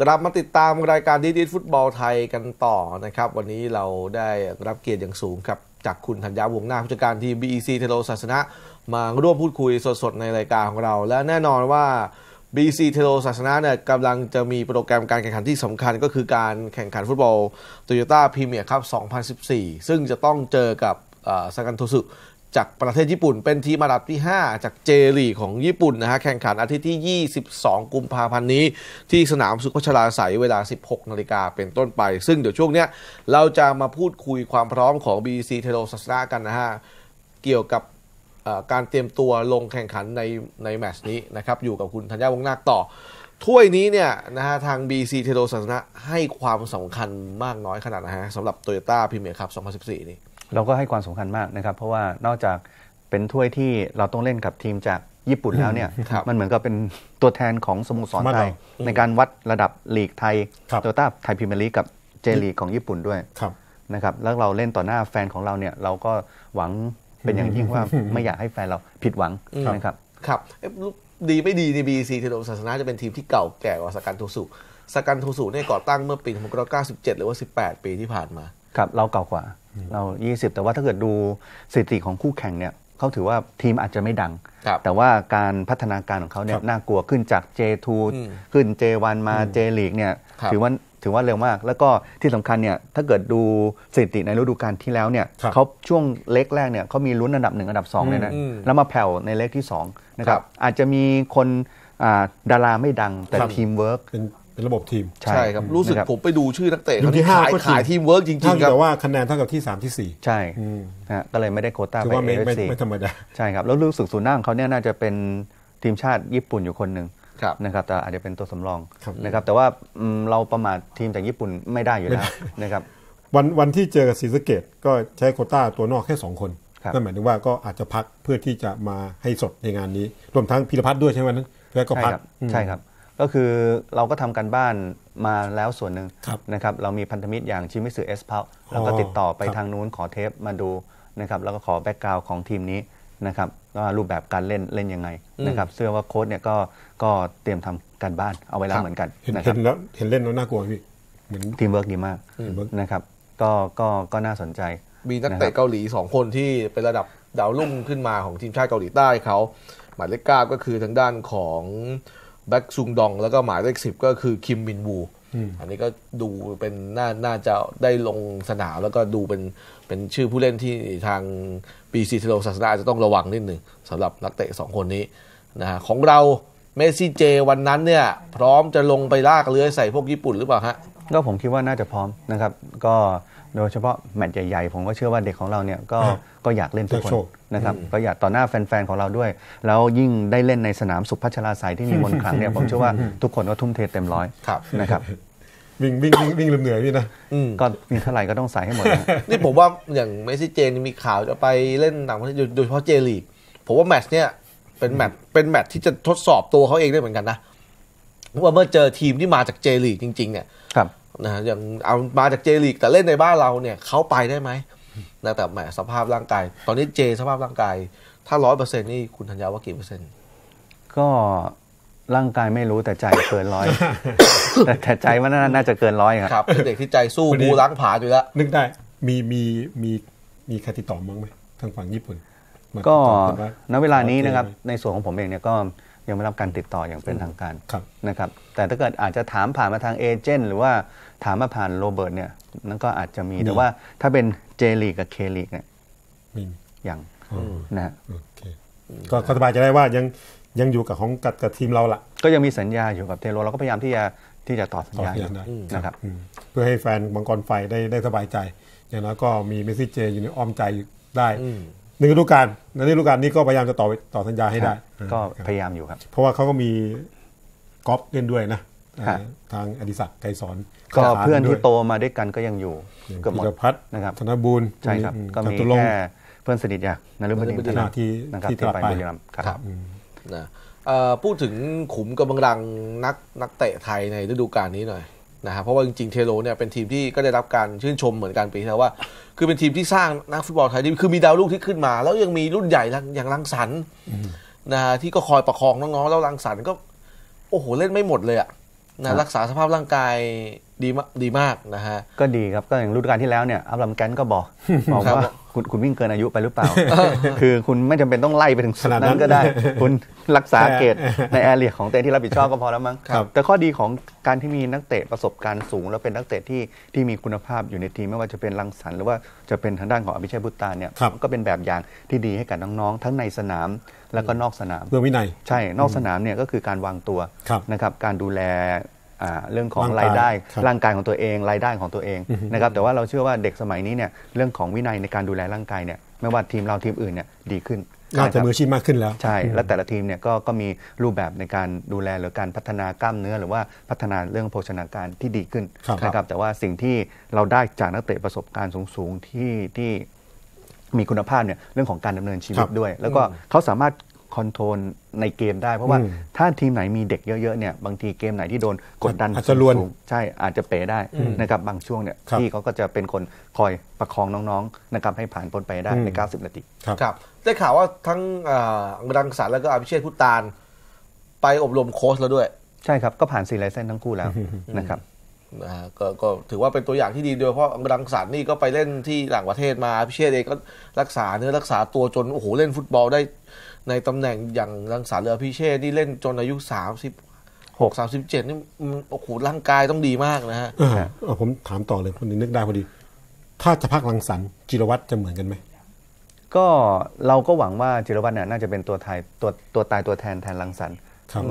กลับมาติดตามรายการดีดีฟุตบอลไทยกันต่อนะครับ วันนี้เราได้รับเกียรติอย่างสูงครับ จากคุณธัญญาวงหน้าผู้จัดการทีม BEC เทโลศาสนะ มาร่วมพูดคุยสดๆ ในรายการของเรา และแน่นอนว่า BC เทโลศาสนาเนี่ยกำลังจะมีโปรแกรมการแข่งขันที่สำคัญ ก็คือการแข่งขันฟุตบอลโตโยต้าพรีเมียร์ครับ2014 ซึ่งจะต้องเจอกับสังกันโทสุจากประเทศญี่ปุ่นเป็นทีมอันดับที่ 5 จากเจลีของญี่ปุ่นนะฮะแข่งขันอาทิตย์ที่ 22 กุมภาพันธ์นี้ ที่สนามสุขชลาใสเวลา 16นาฬิกาเป็นต้นไป ซึ่งเดี๋ยวช่วงเนี้ย เราจะมาพูดคุยความพร้อมของ BC เทโรสัสนากันนะฮะเกี่ยวกับการเตรียมตัวลงแข่งขันในในแมชนี้นะครับ อยู่กับคุณธัญญาวงนาคต่อถ้วยนี้เนี่ยนะฮะทาง BC เทโรสัสนะให้ความสำคัญมากน้อยขนาดนะฮะสำหรับ Toyota Premier รับ2014นี้เราก็ให้ความสำคัญมากนะครับเพราะว่านอกจากเป็นถ้วยที่เราต้องเล่นกับทีมจากญี่ปุ่นแล้วเนี่ยมันเหมือนกับเป็นตัวแทนของสโมสรไทย ในการวัดระดับลีกไทยโตต้าไทยพรีเมียร์ลีกกับเจลีกของญี่ปุ่นด้วยนะครับแล้วเราเล่นต่อหน้าแฟนของเราเนี่ยเราก็หวังเป็นอย่างยิ่งว่าไม่อยากให้แฟนเราผิดหวังนะครับครับดีไม่ดีในบีซีเทโดศาสนาจะเป็นทีมที่เก่าแก่กว่าสกันโทสุสกันโทสุเนี่ยก่อตั้งเมื่อปี1997หรือว่า 18ปีที่ผ่านมาครับเราเก่ากว่าเรา20 แต่ว่า ถ้าเกิดดูสถิติของคู่แข่ง เนี่ยเขาถือว่าทีมอาจจะไม่ดัง แต่ว่าการพัฒนาการของเขาเนี่ยน่ากลัวขึ้นจาก J2 ขึ้น J1 มา J League เนี่ยถือว่าถือว่าเร็วมากแล้วก็ที่สำคัญเนี่ยถ้าเกิดดูสถิติในฤดูกาลที่แล้วเนี่ยเขาช่วงเล็กแรกเนี่ยเขามีลุ้นอันดับหนึ่งอันดับ 2เลยนะแล้วมาแผ่วในเล็กที่2นะครับอาจจะมีคนดาราไม่ดังแต่ทีมเวิร์ก็นระบบทีมใช่ครับ รู้สึกผมไปดูชื่อนักเตะยูที่ห้าก็ขายทีมเวิร์กจริงๆครัแต่ว่าคะแนนเท่ากับที่ 3 ที่ 4 ใช่นะฮะก็เลยไม่ได้โคต้าือไปว่ามเอฟไม่ซีไม่ธรรมดาใช่ครับ แล้วรู้สึกศูนย์หน้าของเขาเนี่ยน่าจะเป็นทีมชาติญี่ปุ่นอยู่คนหนึ่งนะครับแต่อาจจะเป็นตัวสำรองนะครับ แต่ว่าเราประมาททีมจากญี่ปุ่นไม่ได้อยู่แล้วนะครับวันวันที่เจอกับซีสเกต ก็ใช้โคต้าตัวนอกแค่ 2 คนคนั่นหมายถึงว่าก็อาจจะพักเพื่อที่จะมาให้สดในงานนี้ รวมทั้งพิรพัฒน์ด้วยใช่ไหมนั้นแล้วก็พักใช่ครับก็คือเราก็ทำการบ้านมาแล้วส่วนหนึ่งนะครับเรามีพันธมิตรอย่างชิมิสึเอสเพาแล้วก็ติดต่อไปทางนู้นขอเทปมาดูนะครับแล้วก็ขอแบ็กกราวน์ของทีมนี้นะครับว่ารูปแบบการเล่นเล่นยังไงนะครับเชื่อว่าโค้ดเนี่ยก็ก็เตรียมทำการบ้านเอาไว้แล้วเหมือนกันเห็นแล้วเห็นเล่นแล้วน่ากลัวพี่เหมือนทีมเวิร์กดีมากนะครับก็ก็ก็น่าสนใจ มีนักเตะเกาหลี 2 คนที่เป็นระดับดาวรุ่งขึ้นมาของทีมชาติเกาหลีใต้เขาหมายเลขเก้าก็คือทางด้านของแบ็กซุงดองแล้วก็หมายเลขสิบก็คือคิมมินวูอันนี้ก็ดูเป็นน่าน่าจะได้ลงสนามแล้วก็ดูเป็นเป็นชื่อผู้เล่นที่ทางปีซีเทโลศาสนาจะต้องระวังนิดหนึ่งสำหรับนักเตะสองคนนี้นะฮะของเราเมซี่เจวันนั้นเนี่ย พร้อมจะลงไปลากเลื้อยใส่พวกญี่ปุ่นหรือเปล่าฮะก็ผมคิดว่าน่าจะพร้อมนะครับ ก็โดยเฉพาะแมตช์ใหญ่ๆผมก็เชื่อว่าเด็กของเราเนี่ยก็ก็อยากเล่นทุกคนนะครับก็อยากต่อหน้าแฟนๆของเราด้วย แล้วยิ่งได้เล่นในสนามสุพัชราสายที่มีมนขังเนี่ยผมเชื่อว่าทุกคนก็ทุ่มเทเต็มร้อยนะครับวิ่งวิ่งวิ่ง่มเหนื่อยพี่นะก็มีเท่าไหร่ก็ต้องใส่ให้หมด นี่ผมว่าอย่างเมสซี่เจนมีข่าวจะไปเล่นต่างประเทศโดยเฉพาะเจลีผมว่าแมตช์เนี่ยเป็นแมตช์เป็นแมตช์ที่จะทดสอบตัวเขาเองได้เหมือนกันนะว่าเมื่อเจอทีมที่มาจากเจลีจริง ๆ เนี่ยนะอย่างเอามาจากเจลีกแต่เล่นในบ้านเราเนี่ยเขาไปได้ไหมนะแต่แหมสภาพร่างกาย ตอนนี้เจสภาพร่างกาย ถ้าร้อยเปอร์เซ็นต์นี่คุณธัญญาว่ากี่เปอร์เซ็นต์ก็ร่างกายไม่รู้แต่ใจเกินร้อย แต่ใจว่าน่าจะเกินร้อยครับเด็กที่ใจสู้บูล้างผาอยู่แล้ว นึกได้ มีมีมีมีครติต่อมั้งไหมทางฝั่งญี่ปุ่นก็ณเวลานี้นะครับในส่วนของผมเองเนี่ยก็ยังไม่รับการติดต่ออย่างเป็นทางการนะครับ แต่ถ้าเกิดอาจจะถามผ่านมาทางเอเจนต์หรือว่าถามมาผ่านโรเบิร์ตเนี่ย นั่นก็อาจจะมี แต่ว่าถ้าเป็นเจลีกกับเคลีกเนี่ยอย่างนะก็สบายใจได้ว่ายังยังอยู่กับของกับกับทีมเราละก็ยังมีสัญญาอยู่กับเทโรเราก็พยายามที่จะที่จะต่อสัญญาอย่นะครับ เพื่อให้แฟนบังกรไฟได้ได้สบายใจ อย่างน้อยก็มีเมสซี่เจอยู่ในอ้อมใจได้หนึ่งฤดูกาลในฤดูกาลนี้ก็พยายามจะต่อต่อสัญญาให้ได้ก็พยายามอยู่ครับ เพราะว่าเขาก็มีกอล์ฟเล่นด้วยนะ ทางอดิศักดิ์ไกรสอนก็เพื่อนที่โตมาด้วยกันก็ยังอยู่เกับหมดพัฒนะครับธนบูรณ์ใช่ครับก็มีแค่เพื่อนสนิทอย่างนรุบดินาที่ที่ไปบปรีรัครับพูดถึงขุมกำลังนักนักเตะไทยในฤดูกาลนี้หน่อยนะครับเพราะว่าจริงๆเทโรเนี่ยเป็นทีมที่ก็ได้รับการชื่นชมเหมือนกันปีที่แล้วว่า คือเป็นทีมที่สร้างนักฟุตบอลไทยที่คือมีดาวลูกที่ขึ้นมา แล้วยังมีรุ่นใหญ่อย่างรังสรรค์นะะที่ก็คอยประคองน้องๆ แล้วรังสรรค์ก็ โอ้โห เล่นไม่หมดเลยอะนะรักษาสภาพร่างกายดีมากดีมากนะฮะ ก็ดีครับก็อย่างุ่นการที่แล้วเนี่ยอัพลัมแกนก็บอกบอกว่าคุณคุณวิ่งเกินอายุไปหรือเปล่า คือคุณไม่จำเป็นต้องไล่ไปถึงขนาดนั้นก็ได้ คุณรักษาเกตในแอเรียของเตะที่รับผิดชอบก็พอแล้วมั้งแต่ข้อดีของการที่มีนักเตะประสบการณ์สูง แล้วเป็นนักเตะที่ที่มีคุณภาพอยู่ในทีมไม่ว่าจะเป็นลังสันหรือว่าจะเป็นทางด้านของอภิชัยบุตตาเนี่ยก็เป็นแบบอย่างที่ดีให้กับน้องๆทั้งในสนามแล้วก็นอกสนามเรื่องวินัย ใช่นอกสนามเนี่ยก็คือการวางตัวนะครับการดูแลเรื่องของรายได้ร่างกายของตัวเองรายได้ของตัวเองนะครับแต่ว่าเราเชื่อว่าเด็กสมัยนี้เนี่ยเรื่องของวินัยในการดูแลร่างกายเนี่ยไม่ว่าทีมเราทีมอื่นเนี่ยดีขึ้นน่าจะมือชีพมากขึ้นแล้ว ใช่ และแต่ละทีมเนี่ยก็ก็มีรูปแบบในการดูแลหรือการพัฒนากล้ามเนื้อหรือว่าพัฒนาเรื่องโภชนาการที่ดีขึ้นนะครับแต่ว่าสิ่งที่เราได้จากนักเตะประสบการณ์สูงๆที่ที่มีคุณภาพเนี่ยเรื่องของการดำเนินชีวิตด้วย แล้วก็เขาสามารถคอนโทรลในเกมได้เพราะว่าถ้าทีมไหนมีเด็กเยอะ ๆ เนี่ย บางทีเกมไหนที่โดนกดดันสูงใช่อาจจะเป๋ได้ นะครับ บางช่วงเนี่ย ที่เขาก็จะเป็นคนคอยประคองน้อง ๆ นะครับ ให้ผ่านพ้นไปได้ใน 90 นาทีครับ ได้ข่าวว่าทั้งรังสรรค์แล้วก็อภิเชษพุตานไปอบรมโค้ชแล้วด้วยใช่ครับก็ผ่านซีไลเซนทั้งคู่แล้วนะครับกก็ถือว่าเป็นตัวอย่างที่ดีด้วยเพราะรังสรรค์นี่ก็ไปเล่นที่ต่างประเทศมาพิเชษเองก็รักษาเนื้อรักษาตัวจนโอ้โหเล่นฟุตบอลได้ในตำแหน่งอย่างรังสารเรือพิเชษนี่เล่นจนอายุสามสิบหกสามสิบเจ็ดนี่โอ้โหร่างกายต้องดีมากนะฮะผมถามต่อเลยคนนี้นึกได้พอดี ถ้าจะพักรังสรรจิรวัตรจะเหมือนกันไหมก็เราก็หวังว่าจิรวัตรเนี่ยน่าจะเป็นตัวไทยตัวตัวตายตัวแทนแทนรังสรร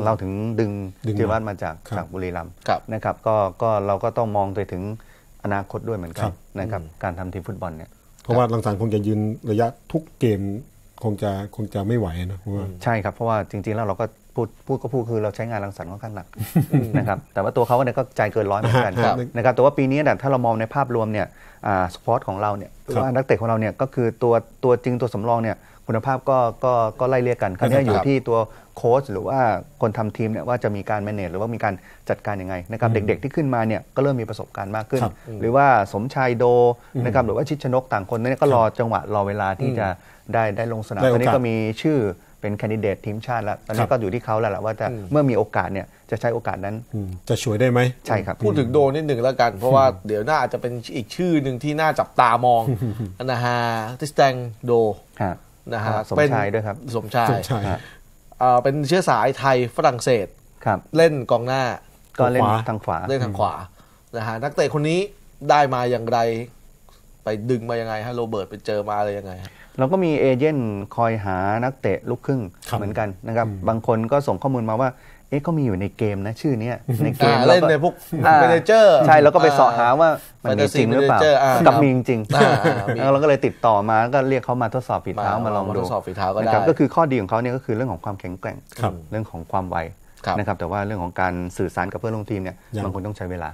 เราถึงดึงจิรวัตรมาจากจากบุรีรัมย์นะครับก็ก็เราก็ต้องมองไปถึงอนาคตด้วยเหมือนกันนะครับ การทำทีมฟุตบอลเนี่ยเพราะว่าลังสรรคงจะยืนระยะทุกเกมคงจะคงจะไม่ไหวนะว่าใช่ครับ เพราะว่าจริง ๆแล้วเราก็พูดพูดก็พูดคือเราใช้งานรังสรรค์ค่อนข้างหนักนะครับแต่ว่าตัวเขาเนี่ยก็ใจเกินร้อยเหมือนกันนะครับแต่ว่าปีนี้เนี่ยถ้าเรามองในภาพรวมเนี่ยสปอร์ตของเราเนี่ยว่านักเตะของเราเนี่ยก็คือตัวตัวจริงตัวสำรองเนี่ยคุณภาพก็ก็ก็ไล่เรียกกันคราวนี้อยู่ที่ตัวโค้ชหรือว่าคนทำทีมเนี่ยว่าจะมีการแมเนจหรือว่ามีการจัดการยังไงนะครับเด็กๆที่ขึ้นมาเนี่ยก็เริ่มมีประสบการณ์มากขึ้น หรือว่าสมชายโดนะครับหรือว่าชิดชนกต่างคนเนี่ยก็รอจังหวะ รอเวลาที่จะได้ได้ลงสนามตอนนี้ก็มีชื่อเป็นแคนดิเดตทีมชาติแล้วตอนนี้ก็อยู่ที่เขาแล้วแหละว่าจะเมื่อมีโอกาสเนี่ยจะใช้โอกาสนั้นจะช่วยได้ไหมใช่ครับพูดถึงโดนิดหนึ่งแล้วกันเพราะว่าเดี๋ยวน่าจะเป็นอีกชื่อหนึ่งที่น่าจับตามองนะฮะทิสแตงโดนะฮะสมชายด้วยครับสมชายชายเป็นเชื้อสายไทยฝรั่งเศสครับเล่นกองหน้าก็เล่นทางขวาเล่นทางขวานะฮะนักเตะคนนี้ได้มาอย่างไร ไปดึงมายังไงฮะโรเบิร์ตไปเจอมาอะไรยังไงเราก็มีเอเจนต์คอยหานักเตะลูกครึ่งเหมือนกันนะครับ บางคนก็ส่งข้อมูลมาว่าเอ๊ะก็มีอยู่ในเกมนะชื่อเนี้ยในเกมเล่นในพวกเมเนเจอร์ ใช่แล้วก็ไปสอหาว่ามันมีจริงหรือเปล่ากับมีจริงเราก็เลยติดต่อมาก็เรียกเขามาทดสอบฝีเท้ามาลองดูทดสอบฝีเท้าก็ได้ก็คือข้อดีของเขาเนี่ยก็คือเรื่องของความแข็งแกร่งเรื่องของความไวนะครับแต่ว่าเรื่องของการสื่อสารกับเพื่อนร่วมทีมเนี่ยบางคนต้องใช้เวลา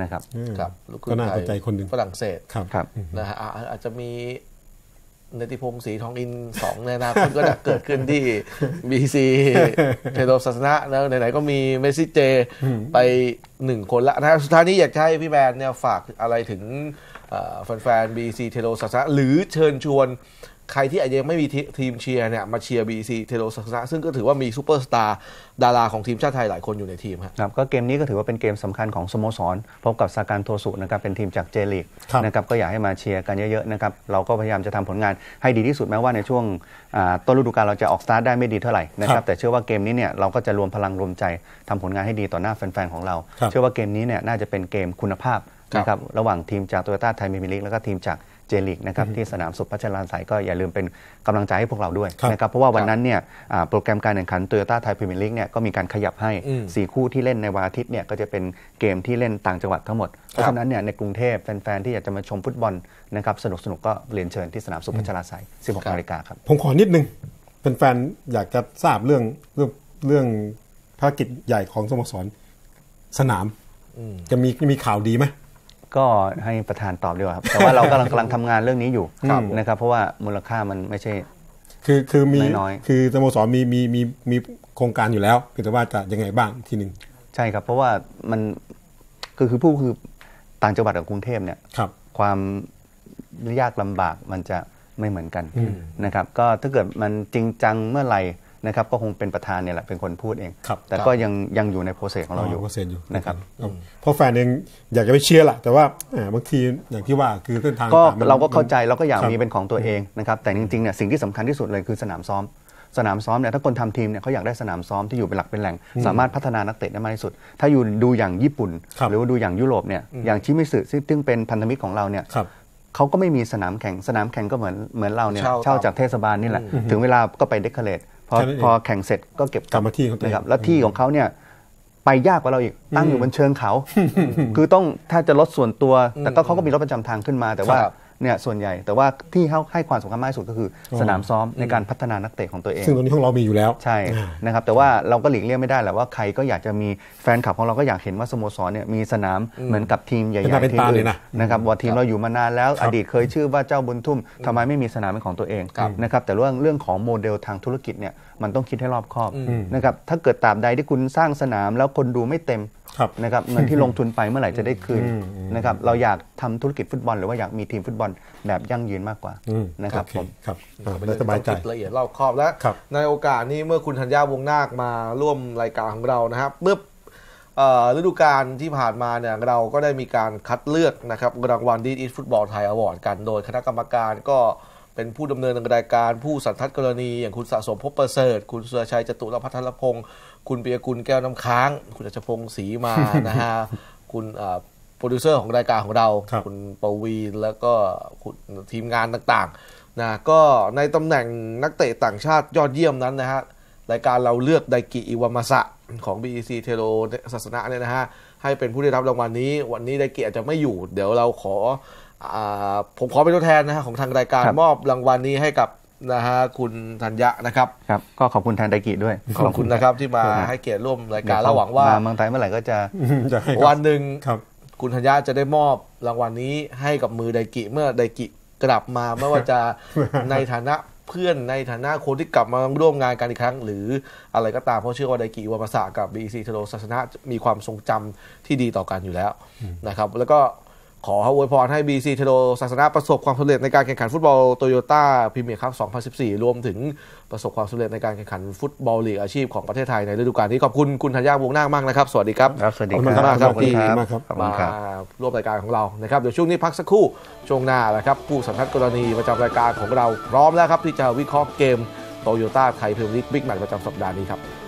นะครับก็น่าสนใจคนหนึ่งฝรั่งเศสนะฮะอาจจะมีนติพงศ์สีทองอินสองในอนาคตก็จะเกิดขึ้นที่บีซีเทโรศาสนะแล้วไหนๆก็มีเมสซิเจไปหนึ่งคนละนะสุดท้ายนี้อยากให้พี่แบนเนี่ยฝากอะไรถึงแฟนๆบีซีเทโรศาสนะหรือเชิญชวนใครที่อาจจะยังไม่มีทีมเชียร์เนี่ยมาเชียร์บีซีเทโรสักนะซึ่งก็ถือว่ามีซูเปอร์สตาร์ดาราของทีมชาติไทยหลายคนอยู่ในทีมครับก็เกมนี้ก็ถือว่าเป็นเกมสำคัญของสโมสรพบกับซาการโทสุนะครับเป็นทีมจากเจลีกนะครับก็อยากให้มาเชียร์กันเยอะๆนะครับเราก็พยายามจะทำผลงานให้ดีที่สุดแม้ว่าในช่วงต้นฤดูกาลเราจะออกสตาร์ทได้ไม่ดีเท่าไหร่นะครับแต่เชื่อว่าเกมนี้เนี่ยเราก็จะรวมพลังรวมใจทำผลงานให้ดีต่อหน้าแฟนๆของเรา เชื่อว่าเกมนี้เนี่ยน่าจะเป็นเกมคุณภาพนะครับระหว่างทีมจากโตโยต้าไทยมีมิลิกแล้วก็ทีมจากเจลิกนะครับที่สนามสุพัชรานสายก็อย่าลืมเป็นกำลังใจให้พวกเราด้วยนะครับเพราะว่าวันนั้นเนี่ยโปรแกรมการแข่งขันโตโยต้าไทยพรีเมียร์ลีกเนี่ยก็มีการขยับให้ 4 คู่ที่เล่นในวันอาทิตย์เนี่ยก็จะเป็นเกมที่เล่นต่างจังหวัดทั้งหมด เพราะฉะนั้นเนี่ยในกรุงเทพแฟน ๆ ที่อยากจะมาชมฟุตบอลนะครับสนุกสนุกก็เรียนเชิญที่สนามสุพัชรานสาย16นาฬิกาครับผมขอนิดนึงแฟนๆอยากจะทราบเรื่องเรื่องเรื่องภารกิจใหญ่ของสโมสรสนามจะมีมีข่าวดีไหมก็ให้ประธานตอบดีกว่าครับ แต่ว่าเรากำลังกำลังทำงานเรื่องนี้อยู่นะครับเพราะว่ามูลค่ามันไม่ใช่ คือคือมีน้อยคือสโมสรมีมีมีมีโครงการอยู่แล้วเพียงแต่ว่าจะยังไงบ้างทีหนึ่งใช่ครับ เพราะว่ามันคือคือผู้คือต่างจังหวัดกับกรุงเทพเนี่ยครับความยากลำบากมันจะไม่เหมือนกันนะครับ ก็ถ้าเกิดมันจริงจังเมื่อไหร่นะครับก็คงเป็นประธานเนี่ยแหละเป็นคนพูดเอง แต่ก็ยังยังอยู่ในโปรเซสของเราอยู่โปรเซสอยู่นะครับเพราะแฟนเองอยากจะไปเชียร์แหละแต่ว่าบางทีอย่างที่ว่าคือเส้นทางก็เราก็เข้าใจเราก็อยากมีเป็นของตัวเองนะครับแต่จริงๆเนี่ยสิ่งที่สำคัญที่สุดเลยคือสนามซ้อม สนามซ้อมเนี่ยถ้าคนทำทีมเนี่ยเขาอยากได้สนามซ้อมที่อยู่เป็นหลักเป็นแหล่ง สามารถพัฒนานักเตะได้มากที่สุด ถ้าอยู่ดูอย่างญี่ปุ่น หรือว่าดูอย่างยุโรปเนี่ยอย่างชิมิสึซึ่งเป็นพันธมิตรของเราเนี่ยเขาก็ไม่มีสนามแข่งสนามแข่งก็เหมือนเหมือนเราเนี่ยเช่าจากเทศบาลนี่แหละถึงเวลาก็ไปเดคเคเลตพอพอแข่งเสร็จก็เก็บกลับมาที่ของตัวเองครับแล้วที่ของเขาเนี่ย ไปยากกว่าเราอีก ตั้งอยู่บนเชิงเขา คือต้องถ้าจะลดส่วนตัว แต่ก็เขาก็มีรถประจำทางขึ้นมาแต่ว่าเนี่ยส่วนใหญ่แต่ว่าที่เขาให้ความสำคัญมากที่สุดก็คือ สนามซ้อมในการพัฒนานักเตะของตัวเองซึ่งตรงนี้ของเรามีอยู่แล้วใช่นะครับแต่ว่าเราก็หลีกเลี่ยงไม่ได้แหละว่าใครก็อยากจะมีแฟนคลับของเราก็อยากเห็นว่าสโมสรเนี่ยมีสนามเหมือนกับทีมใหญ่ๆทีมอื่นนะครับว่าทีมเราอยู่มานานแล้ว อดีตเคยชื่อว่าเจ้าบุญทุ่ม ทำไมไม่มีสนามเป็นของตัวเองนะครับ แต่เรื่องเรื่องของโมเดลทางธุรกิจเนี่ยมันต้องคิดให้รอบคอบนะครับถ้าเกิดตามใดที่คุณสร้างสนามแล้วคนดูไม่เต็มนะครับเงินที่ลงทุนไปเมื่อไหร่จะได้คืนนะครับเราอยากทำธุรกิจฟุตบอลหรือว่าอยากมีทีมฟุตบอล แบบยั่งยืนมากกว่านะครับผมครับได้สบายใจละเอียดรอบคอบแล้ว ในโอกาสนี้ เมื่อคุณธัญญาวงนาคมาร่วมรายการของเรานะครับเมื่อฤดูกาลที่ผ่านมาเนี่ยเราก็ได้มีการคัดเลือกนะครับรางวัลดีดีฟุตบอลไทยอวอร์ดกัน โดยคณะกรรมการก็เป็นผู้ดำเนินรายการผู้สันทัดกรณี อย่างคุณสะสมพบประเสริฐ คุณสุรชัยจตุรพัฒนพงศ์คุณเปียกุลแก้วน้ำค้าง คุณอัชพงศ์ศรีมา นะฮะ คุณโปรดิวเซอร์ของรายการของเราคุณปวีแล้วก็คุณทีมงานต่างๆนะก็ในตำแหน่งนักเตะต่างชาติยอดเยี่ยมนั้นนะฮะ รายการเราเลือกไดกิอิวามาสะของ BEC เทโรศาสนาเนี่ยนะฮะให้เป็นผู้ได้รับรางวัลนี้ วันนี้ไดกิ อาจจะไม่อยู่ เดี๋ยวเราขออผมขอเป็นตัวแทนนะฮะของทางรายการรมอบรางวัลนี้ให้กับนะฮะคุณธัญญะนะครับครับก็ขอบคุณแทนไดกิด้วยขอบคุณนะครับที่มาให้เกียรติร่วมรายการเราหวังว่าเมืองไทยเมื่อไหร่ก็จะวันหนึ่งคุณธัญญาจะได้มอบรางวัลนี้ให้กับมือไดกิเมื่อไดกิกลับมาไม่ว่าจะในฐานะเพื่อนในฐานะคนที่กลับมาร่วมงานกันอีกครั้ง หรืออะไรก็ตามเพราะเชื่อว่าไดกิวามาสากับบีซีเทโรศาสนะมีความทรงจำที่ดีต่อกันอยู่แล้วนะครับแล้วก็ขออวยพรให้ BC เทโดศาสนาประสบความสำเร็จ ในการแข่งขันฟุตบอลโตโยต้าพรีเมียร์ครัพ2014รวมถึงประสบความสำเร็จในการแข่งขันฟุตบอลลีกอาชีพของประเทศไทยในฤดูกาลนี้ขอบคุณ คุณธัญญาวงนามากนะครับ สวัสดีครับครับสวัสดีครับมากครับที่มาร่วมรายการของเรานะครับ เดี๋ยวช่วงนี้พักสักครู่ ช่วงหน้านะครับผู้สัมภาษณ์กรณีประจำรายการของเราพร้อมแล้วครับที่จะวิเคราะห์เกมโตโยต้าไทยพรีเมียร์ลีกบิ๊กแมตช์ประจำสัปดาห์นี้ครับ